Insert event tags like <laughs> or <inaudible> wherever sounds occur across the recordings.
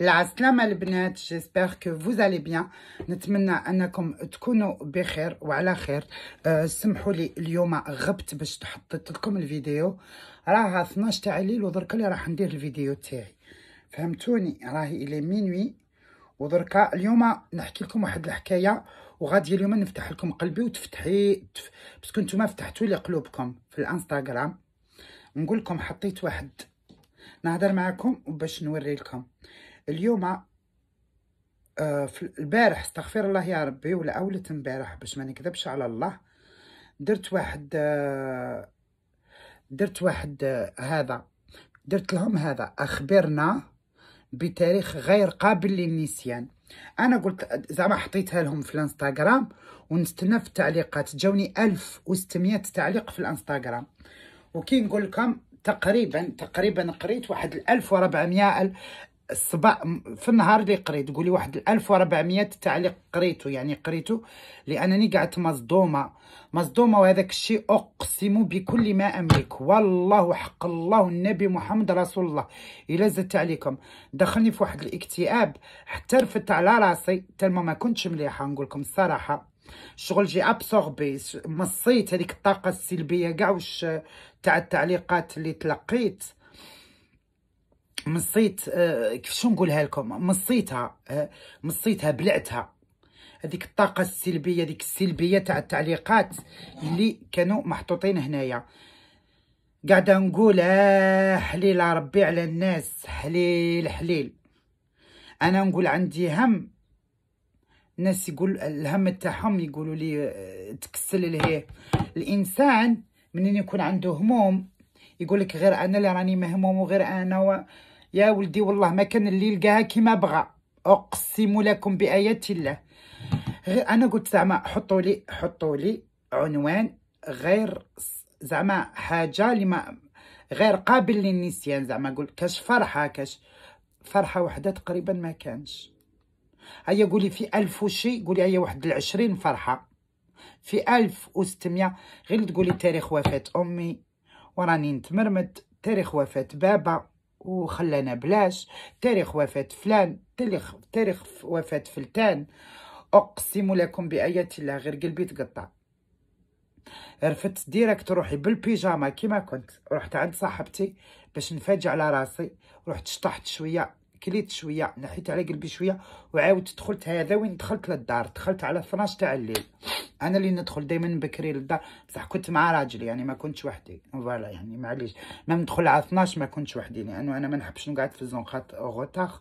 العسلامة البنات جيسبر كو فوز الي بيان نتمنى انكم تكونوا بخير وعلى خير أه سمحوا لي اليوم غبت باش تحطت لكم الفيديو راها 12 تاع الليل ودرك اللي راح ندير الفيديو تاعي فهمتوني راهي الى مينوي ودركا اليوم نحكي لكم واحد الحكايه وغادي اليوم نفتح لكم قلبي وتفتحي تف... باسكو نتوما فتحتوا لي قلوبكم في الانستغرام نقول لكم حطيت واحد نهضر معكم وباش نوري لكم اليوم آه، البارح استغفر الله يا ربي ولا اولت امبارح باش ما نكذبش على الله درت واحد آه، درت واحد آه، هذا درت لهم هذا اخبرنا بتاريخ غير قابل للنسيان انا قلت زعما حطيتها لهم في الانستغرام ونستنى في التعليقات جاوني 1600 تعليق في الانستغرام وكي نقول لكم تقريبا تقريبا قريت واحد 1400 الصباح في النهار اللي قريت قولي واحد 1400 تعليق قريته يعني قريته لانني قعدت مصدومه مصدومه وهذاك الشيء اقسم بكل ما املك والله حق الله النبي محمد رسول الله الا زدت عليكم دخلني في واحد الاكتئاب حتى رفدت على راسي تلما ما كنتش مليحه نقول لكم الصراحه شغل جي ابسوربي مصيت هذيك الطاقه السلبيه كاع واش تاع التعليقات اللي تلقيت مصيت آه، كيفاش نقولها لكم مصيتها آه، مصيتها بلعتها هذيك الطاقه السلبيه ديك السلبيه تاع التعليقات اللي كانوا محطوطين هنايا قاعده نقول آه، حليل ربي على الناس حليل حليل انا نقول عندي هم الناس يقول الهم تاعهم يقولوا لي تكسل لهيه الانسان منين يكون عنده هموم يقول لك غير انا اللي راني مهموم وغير انا و... يا ولدي والله ما كان اللي لقاها كيما بغى اقسم لكم بايات الله غير انا قلت زعما حطوا لي حطوا لي عنوان غير زعما حاجه اللي ما غير قابل للنسيان زعما قول كاش فرحه كاش فرحه وحده تقريبا ما كانش هيا قولي في ألف وشي قولي هيا واحد العشرين فرحه في ألف وستمية غير تقولي تاريخ وفاه امي وراني نتمرمد تاريخ وفاه بابا وخلانا بلاش تاريخ وفاة فلان تاريخ, تاريخ وفاة فلتان أقسم لكم بآية الله غير قلبي تقطع رفدت ديريكت روحي بالبيجاما كيما كنت رحت عند صاحبتي باش نفاجئ على راسي رحت شطحت شويه كليت شويه نحيت على قلبي شويه وعاودت دخلت هذا وين دخلت للدار دخلت على 12 تاع الليل انا اللي ندخل دائما بكري للدار بصح كنت مع راجلي يعني ما كنتش وحدي فوالا يعني معليش ما ندخل على 12 ما كنتش وحدي لانه انا ما نحبش نقعد في الزون روتاخ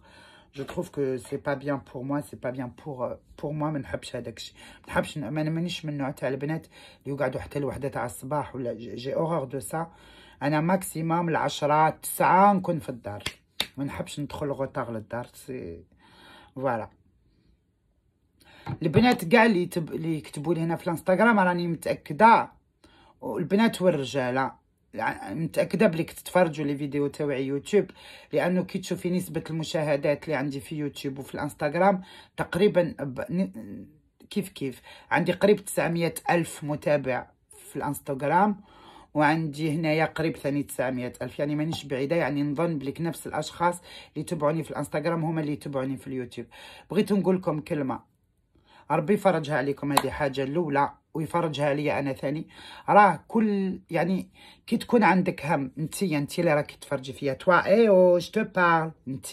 جو تروف كو سي با بيان بور موا سي با بيان بور بور موا ما نحبش هذاك الشيء ما نحبش انا مانيش من النوع تاع البنات اللي يقعدوا حتى لوحده تاع الصباح ولا جي اورور دو سا انا ماكسيموم العشرة تسعة نكون في الدار ما نحبش ندخل غوطار للدار سي فوالا البنات كاع اللي تب... اللي كتبوا لي هنا في الانستغرام راني متاكده البنات والرجاله متاكده بلي كتتفرجوا لي فيديو تاوعي يوتيوب لانه كي تشوفي نسبه المشاهدات اللي عندي في يوتيوب وفي الانستغرام تقريبا ب... كيف كيف عندي قريب 900 الف متابع في الانستغرام وعندي هنايا قريب ثاني 900 الف يعني مانيش بعيده يعني نظن بلك نفس الاشخاص اللي يتبعوني في الانستغرام هما اللي يتبعوني في اليوتيوب بغيت نقول لكم كلمه ربي يفرجها عليكم هذه حاجه الاولى ويفرجها عليا انا ثاني راه كل يعني كي تكون عندك هم انت انت اللي راكي تفرجي فيا توا ايو جو بار انت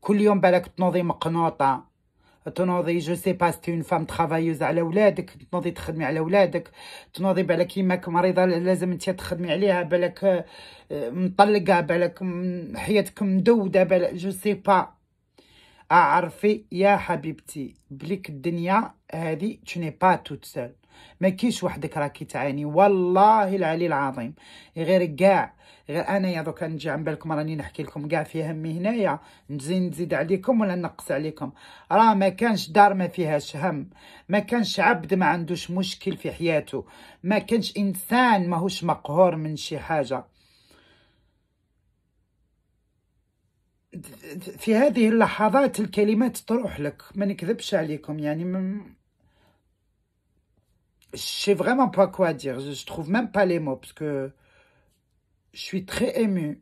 كل يوم بالك تنوضي مقنوطه تنوضي جو سي با سي اون فام ترافايوز على ولادك تنوضي تخدمي على ولادك تنوضي بالك يماك مريضه لازم انت تخدمي عليها بالك آه، مطلقه بالك حياتك مدوده بالك جو سي با اعرفي يا حبيبتي بليك الدنيا هذه تشني با توت سول ما كيش وحدك راكي تعاني والله العلي العظيم غير كاع غير يا دوكا نجي عن بالكم راني نحكي لكم كاع في همي هنايا نزيد نزيد عليكم ولا نقص عليكم راه ما كانش دار ما فيهاش هم ما كانش عبد ما عندوش مشكل في حياته ما كانش انسان ماهوش مقهور من شي حاجه في هذه اللحظات الكلمات تروح لك ما نكذبش عليكم يعني من... je sais vraiment pas quoi dire je trouve même pas les mots parce que Je suis très émue.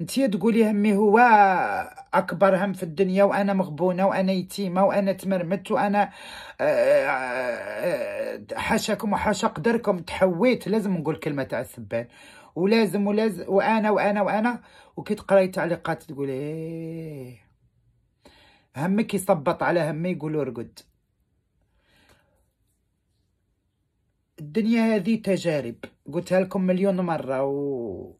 انت تقولي همي هو اكبر هم في الدنيا وانا مغبونه وانا يتيمه وانا تمرمت وانا آه، آه، آه، حاشاكم وحاشا قدركم تحويت لازم نقول كلمه تاع السبان ولازم ولازم وانا وانا وانا وكي تقراي التعليقات تقولي إيه. همك يصبط على همي يقولوا ارقد الدنيا هذه تجارب قلتها لكم مليون مرة و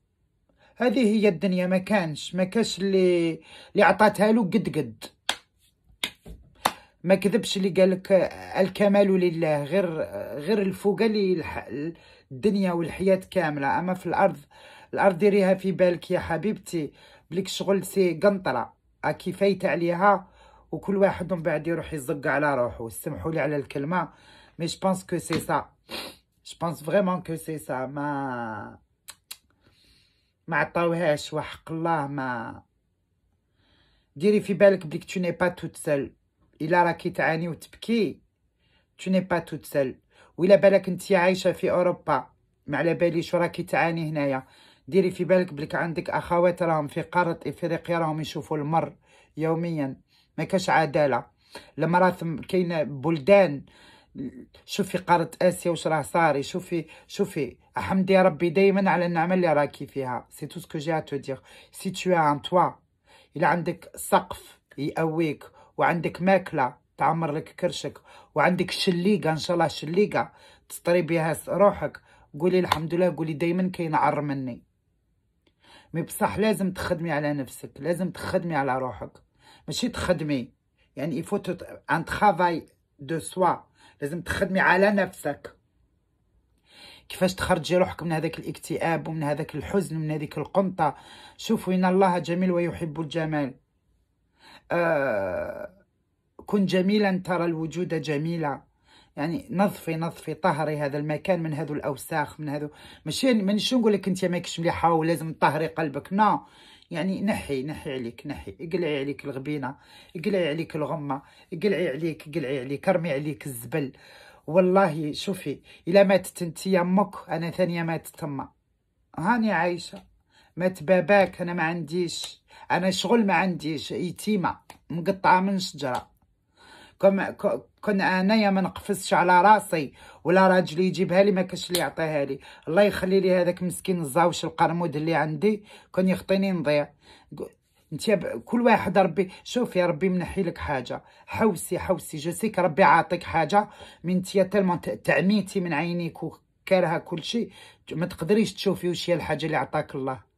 هذه هي الدنيا ما كانش ما كانش اللي اللي عطاتها له قد قد ما كذبش اللي قالك الكمال لله غير غير الفوق اللي الدنيا والحياة كاملة اما في الارض الارض ديريها في بالك يا حبيبتي بليك شغل سي قنطرة كفايت عليها وكل واحد من بعد يروح يزق على روحه سمحوا لي على الكلمه Mais je pense que c'est ça. Je pense vraiment que c'est ça. Ma. Ma عطاوهاش وحق الله ما ديري في بالك بليك tu n'es pas toute seule Il a الا راكي ou tibki. tu n'es pas toute seule Ou il ولا بالك انت عايشه في اوروبا ما على باليش راكي تعاني هنايا ديري في بالك بلك عندك اخوات راهم في قاره افريقيا راهم يشوفوا المر يوميا ما كاش عداله المراه كاينه بلدان شوفي قارة اسيا واش راه صاري شوفي شوفي احمدي ربي دائما على النعمه اللي راكي فيها سي تو سكو جي ا تو دير سي تو ان توا الا عندك سقف يقويك وعندك ماكله تعمر لك كرشك وعندك شليقه ان شاء الله شليقه تسطري بها روحك قولي الحمد لله قولي دائما كاين عر مني مي بصح لازم تخدمي على نفسك لازم تخدمي على روحك ماشي تخدمي يعني يفوت ان ترافاي دو سوا لازم تخدمي على نفسك كيفاش تخرجي روحك من هذاك الاكتئاب ومن هذاك الحزن ومن هذيك القنطة شوفوا إن الله جميل ويحب الجمال آه كن جميلا ترى الوجود جميلة يعني نظفي نظفي طهري هذا المكان من هذو الاوساخ من هذو ماشي يعني مانيش نقول لك انت ماكش مليحه ولازم تطهري قلبك نو no. يعني نحي نحي عليك نحي اقلعي عليك الغبينه اقلعي عليك الغمه اقلعي عليك اقلعي عليك ارمي عليك الزبل والله شوفي الا ماتت انت امك انا ثانيه ماتت تما هاني عايشه مات باباك انا ما عنديش انا شغل ما عنديش يتيمه مقطعه من شجره كما كون انايا ما نقفزش على راسي ولا راجل يجيبها لي ما كاش اللي يعطيها لي الله يخلي لي هذاك مسكين الزاوش القرمود اللي عندي كون يخطيني نضيع انت كل واحد ربي شوفي ربي منحي لك حاجه حوسي حوسي جو سيك ربي عاطيك حاجه من انت تالمون تعميتي من عينيك وكارهه كل شيء ما تقدريش تشوفي وش هي الحاجه اللي عطاك الله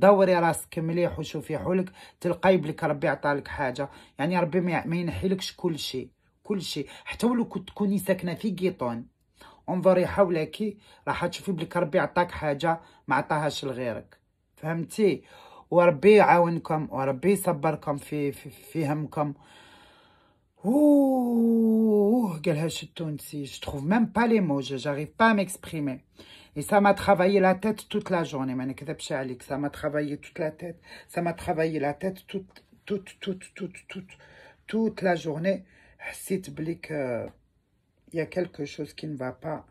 دوري راسك مليح وشوفي حولك تلقاي بلك ربي عطالك حاجه يعني ربي ما ينحيلكش كل شيء كل شيء حتى ولو كنت تكوني ساكنه في قيطون انظري حولك راح تشوفي بلك ربي عطاك حاجه ما عطاهاش لغيرك فهمتي وربي يعاونكم وربي يصبركم في فهمكم في همكم اوه قالها التونسي جو تروف ميم با لي مو جاريف با ميكسبريمي Et ça m'a travaillé la tête toute la journée, Ça m'a travaillé toute la tête. Ça m'a travaillé la tête toute, toute, toute, toute, toute, toute la journée. C'est que il y a quelque chose qui ne va pas.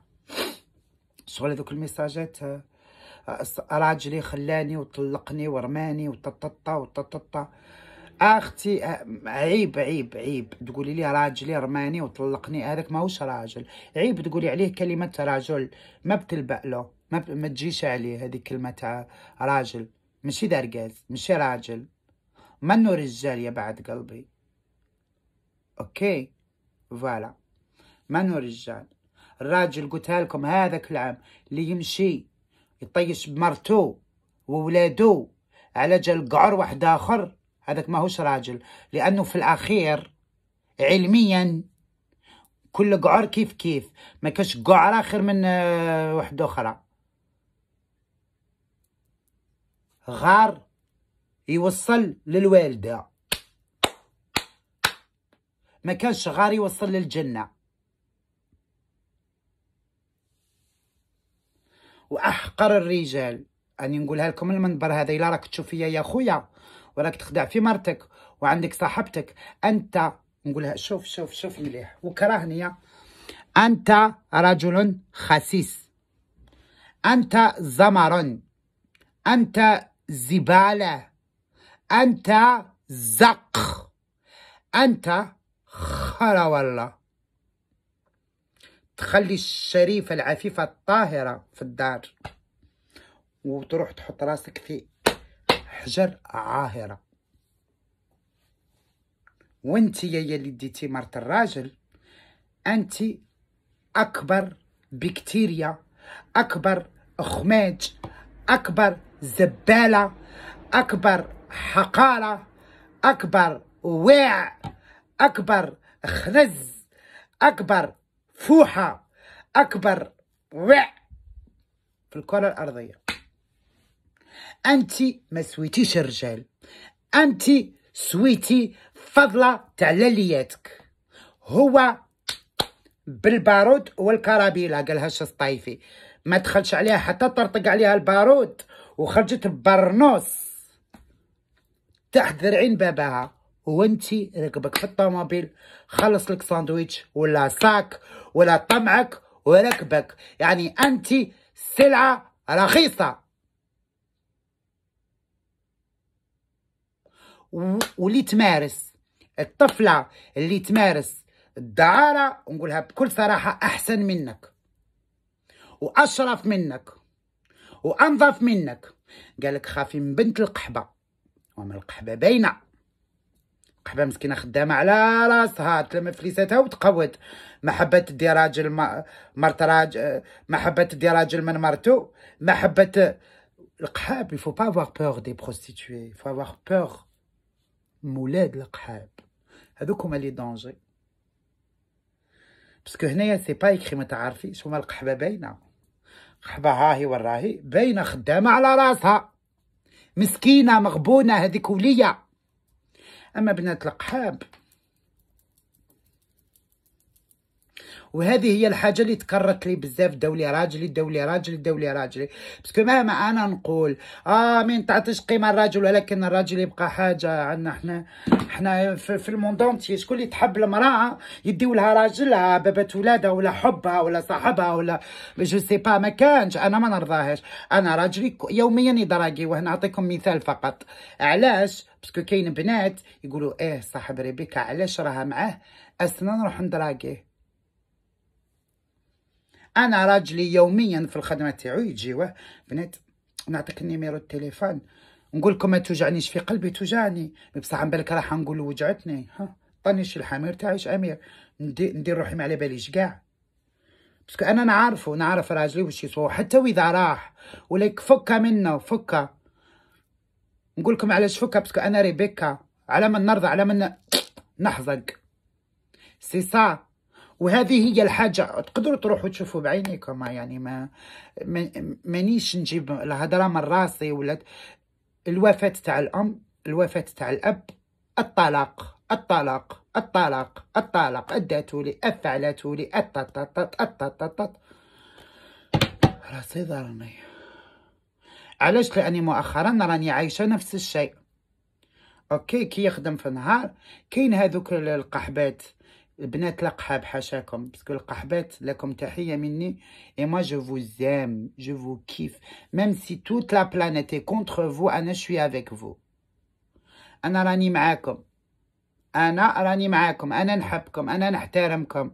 Sur les messagettes, راجلي خلاني وطلقني ورماني وطططا وطططا اختي عيب عيب عيب تقولي لي راجلي رماني وطلقني هذاك ماهوش راجل عيب تقولي عليه كلمه رجل ما بتلبق له ما, ب... ما تجيش عليه هذه كلمه راجل ماشي دارجاز ماشي راجل منو رجال يا بعد قلبي اوكي فوالا منو رجال الراجل قلت لكم هذاك العام اللي يمشي يطيش بمرتو وولادو على جال قعر واحد اخر هذاك ما هوش راجل لأنه في الأخير علميا كل قعر كيف كيف ما كاش قعر آخر من آه، وحدة أخرى غار يوصل للوالدة ما كانش غار يوصل للجنة وأحقر الرجال أني نقولها لكم المنبر هذا إلا راك تشوف فيا يا خويا وراك تخدع في مرتك وعندك صاحبتك انت نقولها شوف شوف شوف مليح وكرهني انت رجل خسيس انت زمر انت زباله انت زق انت خرا والله تخلي الشريفة العفيفة الطاهرة في الدار وتروح تحط راسك في حجر عاهرة وانت يا اللي ديتي مرت الراجل انت اكبر بكتيريا اكبر خماج اكبر زبالة اكبر حقارة اكبر واع اكبر خنز اكبر فوحة اكبر وع في الكرة الارضية انت ما سويتيش الرجال انت سويتي فضله تاع لالياتك هو بالبارود والكرابيله قالها الشيخ الطايفي ما دخلش عليها حتى طرطق عليها البارود وخرجت ببرنوس تحت ذرعين باباها وانتي ركبك في الطوموبيل خلص لك ساندويتش ولا ساك ولا طمعك وركبك يعني انت سلعه رخيصه واللي تمارس الطفله اللي تمارس الدعاره نقولها بكل صراحه احسن منك واشرف منك وانظف منك قالك خافي من بنت القحبه وما القحبه باينه قحبه مسكينه خدامه على راسها تلم فليساتها وتقود ما حبت دي راجل مرت راجل ما حبت دي راجل من مرتو ما حبت القحاب يفو با افوار بور دي بروستيتوي يفو افوار faut مولاد القحاب هذوك هما لي دونجي باسكو هنايا سي با يكري ما تعرفيش هما القحبه باينه قحبه هاهي وراهي باينه خدامه على راسها مسكينه مغبونه هذيك وليه اما بنات القحاب وهذه هي الحاجه اللي تكررت لي بزاف دولي راجلي دولي راجلي دولي راجلي باسكو مهما انا نقول اه ما تعطيش قيمه الراجل ولكن الراجل يبقى حاجه عندنا احنا احنا في, في الموندونتي شكون اللي تحب المراه يديو لها راجلها بابات ولادها ولا حبها ولا صاحبها ولا جو سي با ما كانش انا ما نرضاهاش انا راجلي يوميا يدراكي وهنا نعطيكم مثال فقط علاش باسكو كاين بنات يقولوا ايه صاحب ريبيكا علاش راها معاه اسنا نروح ندراكيه انا راجلي يوميا في الخدمه تاعو يجيوه بنات نعطيك النيميرو التليفون نقول لكم ما توجعنيش في قلبي توجعني بصح عن بالك راح نقول وجعتني ها طني شي الحمير تعيش امير ندير روحي ما على باليش كاع باسكو انا نعرفه نعرف راجلي واش يسوى حتى واذا راح ولك فكا منه فكه نقول لكم علاش فكا باسكو انا ريبيكا على من نرضى على من نحظق سي سا وهذه هي الحاجة تقدروا تروحوا تشوفوا بعينيكم يعني ما مانيش نجيب الهضرة من راسي ولا الوفاة تاع الأم الوفاة تاع الأب الطلاق الطلاق الطلاق الطلاق أداتولي الثعلاتولي التططط التططط راسي ضرني علاش لأني مؤخرا راني عايشة نفس الشيء اوكي كي يخدم في النهار كاين هذوك القحبات البنات القحاب حاشاكم باسكو القحبات لكم تحيه مني اي moi je vous aime je vous kiffe même si toute la planète est contre انا شوي أفيك فو انا راني معاكم انا راني معاكم انا نحبكم انا نحترمكم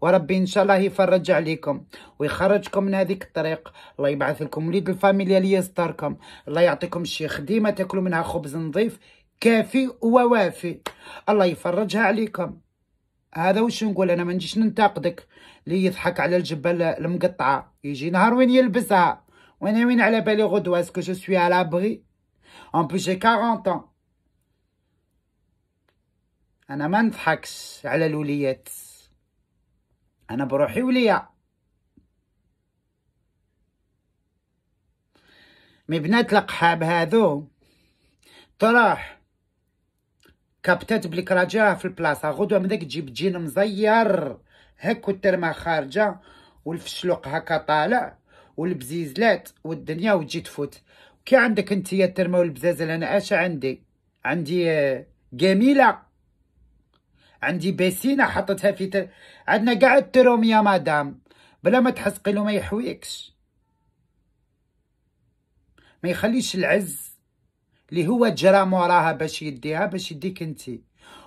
وربي ان شاء الله يفرج عليكم ويخرجكم من هذيك الطريق الله يبعث لكم وليد الفاميليا اللي يستركم الله يعطيكم شي خديمه تاكلوا منها خبز نظيف كافي ووافي الله يفرجها عليكم هذا وش نقول انا ما نجيش ننتقدك اللي يضحك على الجبال المقطعه يجي نهار وين يلبسها وانا وين على بالي غدوه اسكو جو سوي على بري اون بلوس جي 40 ans انا ما نضحكش على الوليات انا بروحي وليا مي بنات القحاب هادو طراح كابتات بليك راجعها في البلاصه غدوه من تجيب جين مزير هك والترمه خارجه والفشلوق هكا طالع والبزيزلات والدنيا وتجي تفوت كي عندك انت يا الترمه والبزازل انا اش عندي عندي جميله عندي بسينه حطتها في تر... عندنا قاع التروم يا مدام بلا ما تحس قيلو ما يحويكش ما يخليش العز اللي هو جرى موراها باش يديها باش يديك انت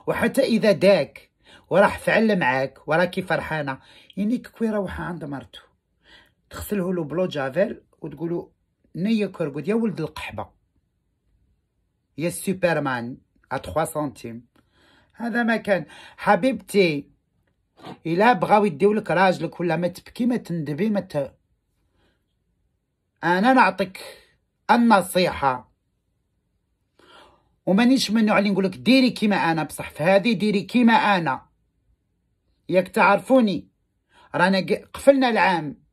وحتى اذا داك وراح فعل معاك وراكي فرحانه يعني كوي يروح عند مرتو تغسله له بلو جافيل وتقولو نيا كرقد يا ولد القحبه يا سوبرمان ا 3 سنتيم هذا ما كان حبيبتي الا بغاو يديو لك راجلك ولا ما تبكي ما تندبي ما ت... انا نعطيك النصيحه ومانيش منو علي نقول لك ديري كيما انا بصح في هذه ديري كيما انا ياك تعرفوني رانا قفلنا العام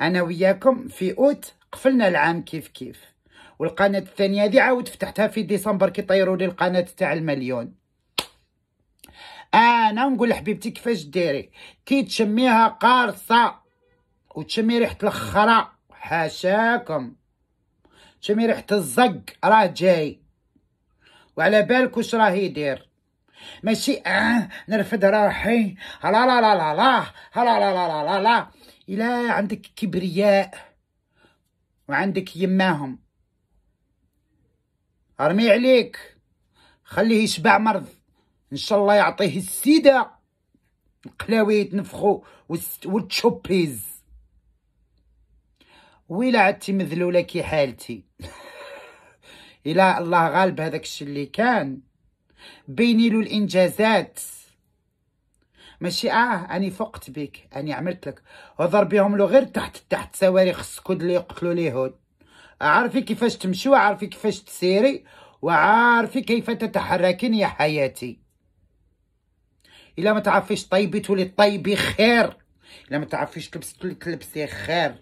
انا وياكم في اوت قفلنا العام كيف كيف والقناه الثانيه هذه عاود فتحتها في ديسمبر كي طيروا لي القناه تاع المليون انا نقول لحبيبتي كيفاش ديري كي تشميها قارصه وتشمي ريحه الخرا حاشاكم تشمي ريحه الزق راه جاي وعلى بالك واش راه يدير ماشي آه نرفد روحي لا لا لا لا لا لا لا لا لا لا إلا عندك كبرياء وعندك يماهم ارمي عليك خليه يشبع مرض ان شاء الله يعطيه السيده القلاوي يتنفخو والتشوبيز ويلا عدتي مذلوله كي حالتي <laughs> الا الله غالب هذاك الشيء اللي كان بيني له الانجازات ماشي اه اني فقت بك اني عملت لك وضرب بهم له غير تحت تحت صواريخ السكود اللي يقتلوا اليهود عارفي كيفاش تمشي وعارفي كيفاش تسيري وعارفي كيف تتحركين يا حياتي الا ما تعرفيش طيبي تولي طيبي خير الا ما تعرفيش تلبسي تلبسي خير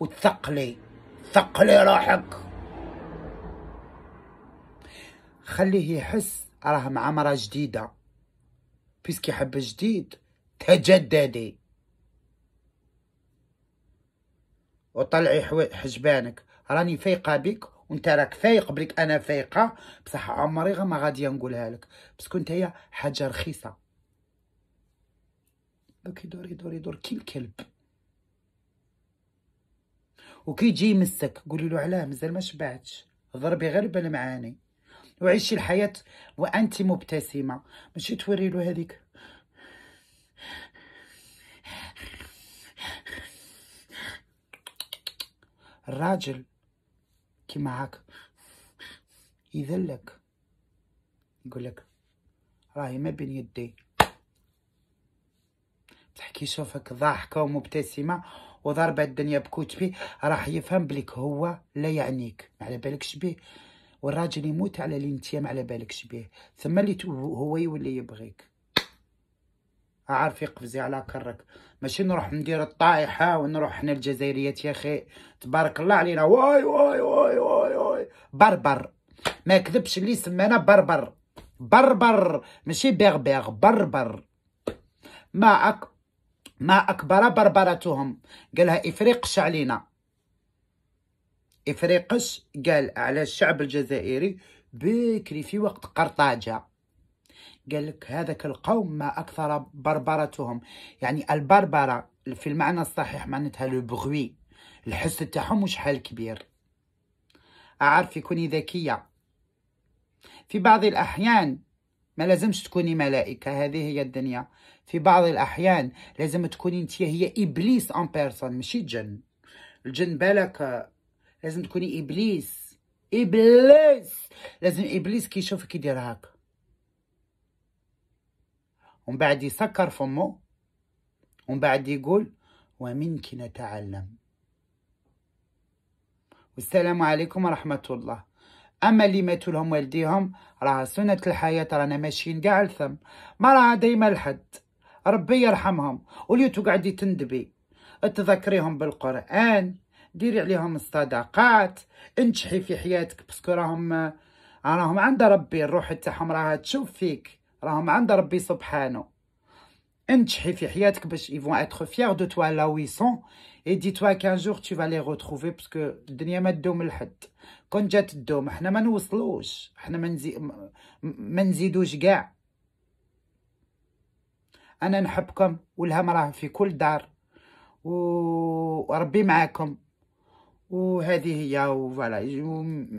وتثقلي ثقلي روحك خليه يحس راه مع مرا جديده بيسكي حب جديد تجددي وطلعي حجبانك راني فايقه بك وانت راك فايق بليك انا فايقه بصح عمري غا ما غادي نقولها لك كنت نتايا حاجه رخيصه دوك يدور يدور يدور كي الكلب وكي يجي يمسك قولي له علاه مازال ما شبعتش ضربي غير بالمعاني وعيشي الحياة وأنت مبتسمة ماشي توري له هذيك الراجل كي معاك يذلك يقول لك راهي ما بين يدي تحكي يشوفك ضاحكة ومبتسمة وضربة الدنيا بكوتبي راح يفهم بلك هو لا يعنيك على بالكش بيه والراجل يموت على اللي انت ما على بالكش به ثم اللي هو يولي يبغيك عارف يقفزي على كرك ماشي نروح ندير الطايحه ونروح حنا الجزائريات يا اخي تبارك الله علينا واي واي واي واي واي بربر ما كذبش اللي سمانا بربر بربر ماشي بيغ بربر ما أك... ما اكبر بربرتهم قالها افريق علينا افريقش قال على الشعب الجزائري بكري في وقت قرطاجة قال لك هذاك القوم ما أكثر بربرتهم يعني البربرة في المعنى الصحيح معناتها لو بغوي الحس تاعهم حال كبير أعرف يكوني ذكية في بعض الأحيان ما لازمش تكوني ملائكة هذه هي الدنيا في بعض الأحيان لازم تكوني انت هي إبليس أن بيرسون ماشي جن الجن بالك لازم تكوني ابليس ابليس لازم ابليس كيشوفك يدير هاك ومن بعد يسكر فمو ومن بعد يقول ومنك نتعلم والسلام عليكم ورحمه الله اما اللي ماتوا لهم والديهم راه سنه الحياه رانا ماشيين كاع الثم ما راه دايما الحد ربي يرحمهم وليتو قاعدي تندبي تذكريهم بالقران ديري عليهم الصداقات انجحي في حياتك باسكو راهم راهم عند ربي الروح تاعهم راها تشوف فيك راهم عند ربي سبحانه انجحي في حياتك باش يفون اتر فيير دو توا لا ويسون اي دي توا كان جور تي فالي روتروفي باسكو الدنيا ما تدوم لحد كون جات تدوم حنا ما نوصلوش حنا ما منزي... ما نزيدوش كاع انا نحبكم والهم راه في كل دار وربي معاكم ou هذه هي ou voilà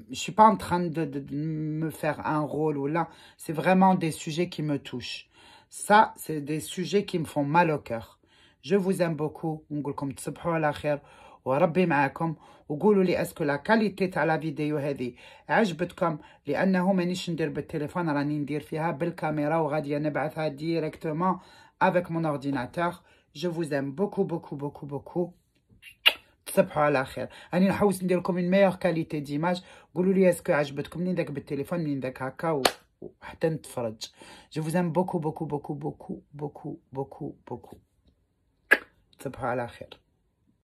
je suis pas en train de, me faire un rôle ou là c'est vraiment des sujets qui me touchent ça c'est des sujets qui me font mal au cœur je vous aime beaucoup On vous نقولكم تصبحوا على خير وربي معاكم وقولوا لي اسكو لا كاليتي تاع لا فيديو هذه عجبتكم لانه مانيش ندير بالتليفون راني ندير فيها بالكاميرا وغادي نبعثها ديريكتومون avec mon ordinateur je vous aime beaucoup beaucoup beaucoup beaucoup تصبحوا على خير راني يعني نحوس ندير لكم اون ميور كاليتي ديماج قولوا لي اسكو عجبتكم منين داك بالتليفون منين داك هكا وحتى نتفرج جو فوزام بوكو بوكو بوكو بوكو بوكو بوكو بوكو تصبحوا على خير